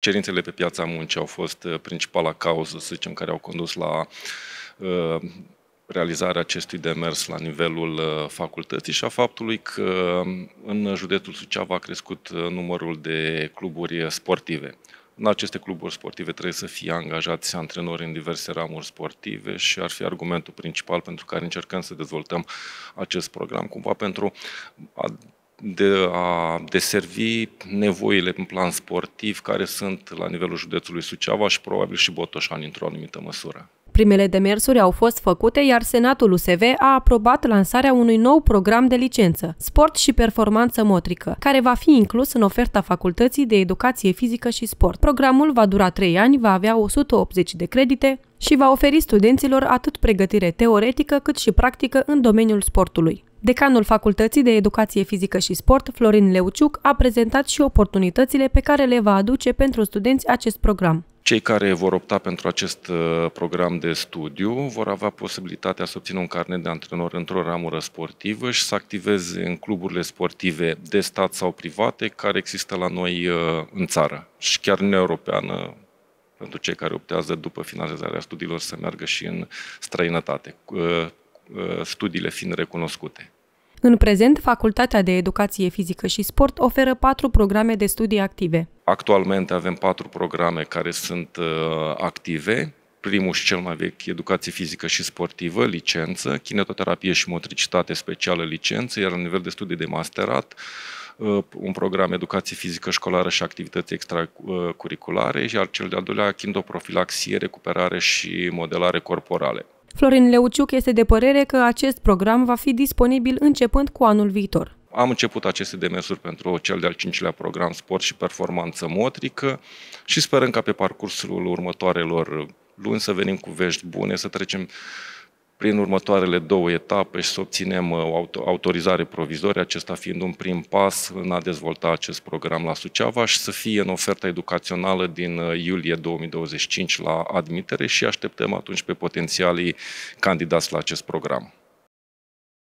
Cerințele pe piața muncii au fost uh, principala cauză, să zicem, care au condus la uh, realizarea acestui demers la nivelul uh, facultății și a faptului că um, în județul Suceava a crescut numărul de cluburi sportive. În aceste cluburi sportive trebuie să fie angajați antrenori în diverse ramuri sportive și ar fi argumentul principal pentru care încercăm să dezvoltăm acest program, cumva pentru a de a deservi nevoile în plan sportiv care sunt la nivelul județului Suceava și probabil și Botoșani într-o anumită măsură. Primele demersuri au fost făcute, iar Senatul USV a aprobat lansarea unui nou program de licență, sport și performanță motrică, care va fi inclus în oferta Facultății de Educație Fizică și Sport. Programul va dura 3 ani, va avea 180 de credite și va oferi studenților atât pregătire teoretică cât și practică în domeniul sportului. Decanul Facultății de Educație Fizică și Sport, Florin Leuciuc, a prezentat și oportunitățile pe care le va aduce pentru studenți acest program. Cei care vor opta pentru acest uh, program de studiu vor avea posibilitatea să obțină un carnet de antrenor într-o ramură sportivă și să activeze în cluburile sportive de stat sau private care există la noi uh, în țară și chiar în Europeană pentru cei care optează după finalizarea studiilor să meargă și în străinătate. Uh, Uh, studiile fiind recunoscute. În prezent, Facultatea de Educație Fizică și Sport oferă patru programe de studii active. Actualmente avem patru programe care sunt uh, active. Primul și cel mai vechi, educație fizică și sportivă, licență, kinetoterapie și motricitate specială, licență, iar la nivel de studii de masterat, uh, un program educație fizică școlară și activități extracurriculare, iar cel de-al doilea, kindoprofilaxie, recuperare și modelare corporale. Florin Leuciuc este de părere că acest program va fi disponibil începând cu anul viitor. Am început aceste demersuri pentru cel de-al cincilea program Sport și Performanță Motrică și sperăm ca pe parcursul următoarelor luni să venim cu vești bune, să trecem prin următoarele două etape și să obținem uh, autorizare provizorie, acesta fiind un prim pas în a dezvolta acest program la Suceava și să fie în oferta educațională din uh, iulie 2025 la admitere și așteptăm atunci pe potențialii candidați la acest program.